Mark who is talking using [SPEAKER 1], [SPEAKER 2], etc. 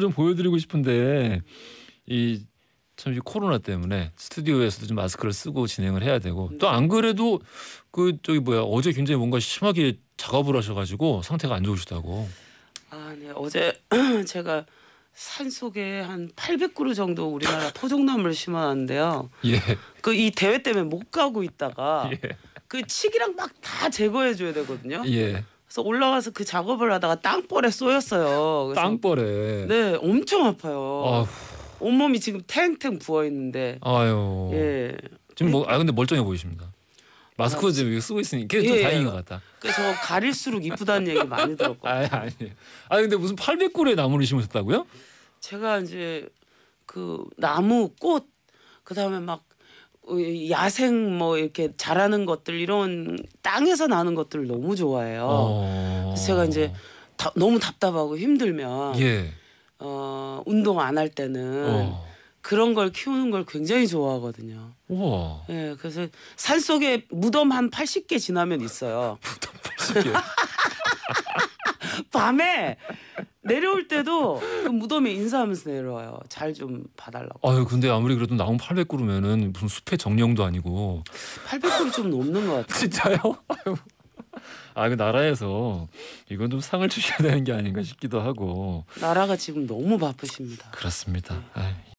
[SPEAKER 1] 좀 보여드리고 싶은데 이참이 코로나 때문에 스튜디오에서도 좀 마스크를 쓰고 진행을 해야 되고 또 안 그래도 그 저기 뭐야 어제 굉장히 뭔가 심하게 작업을 하셔가지고 상태가 안 좋으시다고.
[SPEAKER 2] 아, 네 어제 제가 산 속에 한 800그루 정도 우리나라 토종나무를 심어놨는데요. 예. 그이 대회 때문에 못 가고 있다가 예. 그 칡이랑 막 다 제거해줘야 되거든요. 예. 그래서 올라가서그 작업을 하다가 땅벌에 쏘였어요. 그래서 땅벌에. 네, 엄청 아파요. 온몸이 지금 탱탱 부어 있는데.
[SPEAKER 1] 아유. 예. 지금 뭐 아 근데 멀쩡해 보이십니다.
[SPEAKER 2] 마스크 아, 지금
[SPEAKER 1] 쓰고 있으니 그게 예, 좀 예, 다행인 것 같다.
[SPEAKER 2] 그래서 가릴수록 이쁘다는 얘기 많이 들었고. 아니 아니. 아 근데 무슨 800그루의 나무를 심으셨다고요? 제가 이제 그 나무 꽃 그다음에 막 어, 야생 뭐 이렇게 자라는 것들 이런 땅에서 나는 것들을 너무 좋아해요. 어. 그래서 제가 이제 다, 너무 답답하고 힘들면 예. 어, 운동 안 할 때는 어. 그런 걸 키우는 걸 굉장히 좋아하거든요. 우와. 예, 그래서 산 속에 무덤 한 80개 지나면 있어요. 무덤 80개. 밤에 내려올 때도 그 무덤에 인사하면서 내려와요. 잘 좀 봐달라고.
[SPEAKER 1] 아유 근데 아무리 그래도 나온 800그루면은 무슨 숲의 정령도 아니고
[SPEAKER 2] 800그루 좀 넘는 것같아 진짜요? 아그
[SPEAKER 1] 아, 나라에서 이건 좀 상을 주셔야 되는 게 아닌가 싶기도 하고.
[SPEAKER 2] 나라가 지금 너무 바쁘십니다.
[SPEAKER 1] 그렇습니다. 네.